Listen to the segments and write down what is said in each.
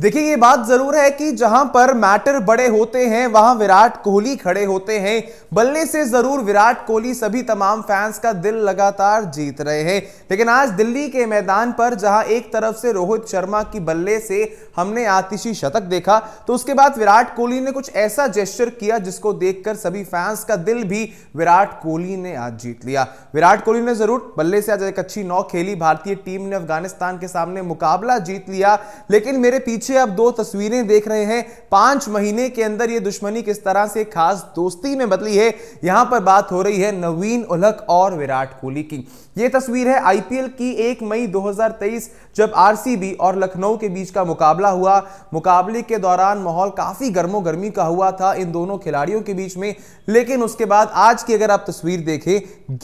देखिए ये बात जरूर है कि जहां पर मैटर बड़े होते हैं वहां विराट कोहली खड़े होते हैं बल्ले से जरूर विराट कोहली सभी तमाम फैंस का दिल लगातार जीत रहे हैं लेकिन आज दिल्ली के मैदान पर जहां एक तरफ से रोहित शर्मा की बल्ले से हमने आतिशी शतक देखा तो उसके बाद विराट कोहली ने कुछ ऐसा जेस्टर किया जिसको देखकर सभी फैंस का दिल भी विराट कोहली ने आज जीत लिया विराट कोहली ने जरूर बल्ले से आज एक अच्छी नौ खेली भारतीय टीम ने अफगानिस्तान के सामने मुकाबला जीत लिया लेकिन मेरे पीछे पीछे आप दो तस्वीरें देख रहे हैं पांच महीने के अंदर यह दुश्मनी किस तरह से खास दोस्ती में बदली है यहां पर बात हो रही है नवीन उलक और विराट कोहली की यह तस्वीर है आईपीएल की एक मई 2023 जब आरसीबी और लखनऊ के बीच का मुकाबला हुआ मुकाबले के दौरान माहौल काफी गर्मो गर्मी का हुआ था इन दोनों खिलाड़ियों के बीच में लेकिन उसके बाद आज की अगर आप तस्वीर देखें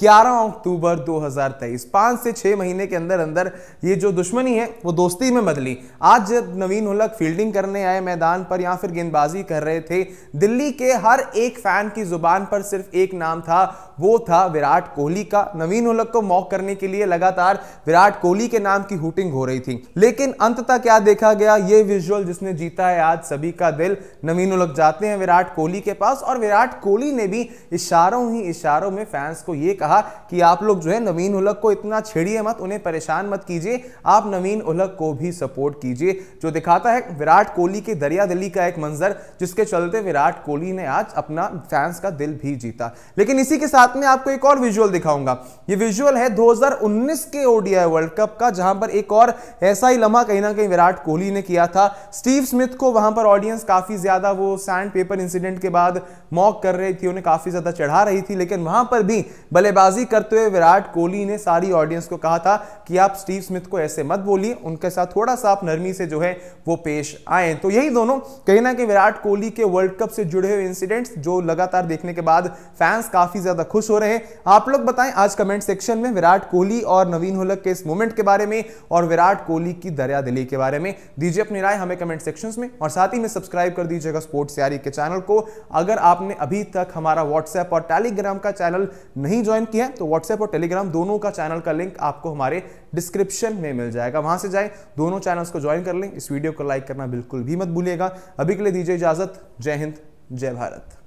11 अक्टूबर 2023 पांच से छह महीने के अंदर अंदर ये जो दुश्मनी है वो दोस्ती में बदली आज जब नवीन तुगलक फील्डिंग करने आए मैदान पर या फिर गेंदबाजी कर रहे थे दिल्ली के हर एक फैन की जुबान पर सिर्फ एक नाम था वो था विराट कोहली का नवीन उलक को मॉक करने के लिए लगातार विराट कोहली के नाम की हुटिंग हो रही थी लेकिन अंततः क्या देखा गया ये विजुअल जिसने जीता है आज सभी का दिल नवीन उलक जाते हैं विराट कोहली के पास और विराट कोहली ने भी इशारों ही इशारों में फैंस को ये कहा कि आप लोग जो है नवीन उलक को इतना छेड़िए मत उन्हें परेशान मत कीजिए आप नवीन उलक को भी सपोर्ट कीजिए जो दिखाता आता है विराट कोहली के दरिया दिल्ली का एक मंजर जिसके चलते विराट कोहली ने आज अपना फैंस का दिल भी जीता लेकिन इसी के साथ में आपको एक और विजुअल दिखाऊंगा ये विजुअल है 2019 के ओडीआई वर्ल्ड कप का जहां पर एक और ऐसा ही लम्हा कहीं ना कहीं विराट कोहली ने किया था स्टीव स्मिथ को वहां पर ऑडियंस काफी ज्यादा वो सैंड पेपर इंसिडेंट के बाद मॉक कर रही थी उन्हें काफी ज्यादा चढ़ा रही थी लेकिन वहां पर भी बल्लेबाजी करते हुए विराट कोहली ने सारी ऑडियंस को कहा था कि आप स्टीव स्मिथ को ऐसे मत बोलिए उनके साथ थोड़ा सा आप नरमी से जो है वो वो पेश आए तो यही दोनों कहीं ना कहीं विराट कोहली के वर्ल्ड कप से जुड़े हुए इंसिडेंट्स जो लगातार देखने के बाद फैंस काफ़ी ज़्यादा खुश हो रहे हैं आप लोग बताएं आज कमेंट सेक्शन में विराट कोहली और नवीन होलक के इस मोमेंट के बारे में और विराट कोहली की दरिया दिली के बारे में दीजिए अपनी राय हमें कमेंट सेक्शन में और साथ ही में सब्सक्राइब कर दीजिएगा स्पोर्ट्स यारी के चैनल को अगर आपने अभी तक हमारा व्हाट्सएप और टेलीग्राम का चैनल नहीं ज्वाइन किया तो व्हाट्सएप और टेलीग्राम दोनों का चैनल का लिंक आपको हमारे डिस्क्रिप्शन में मिल जाएगा वहां से जाए दोनों चैनल्स को ज्वाइन कर लें इस वीडियो को को लाइक करना बिल्कुल भी मत भूलिएगा अभी के लिए दीजिए इजाजत जय हिंद जय भारत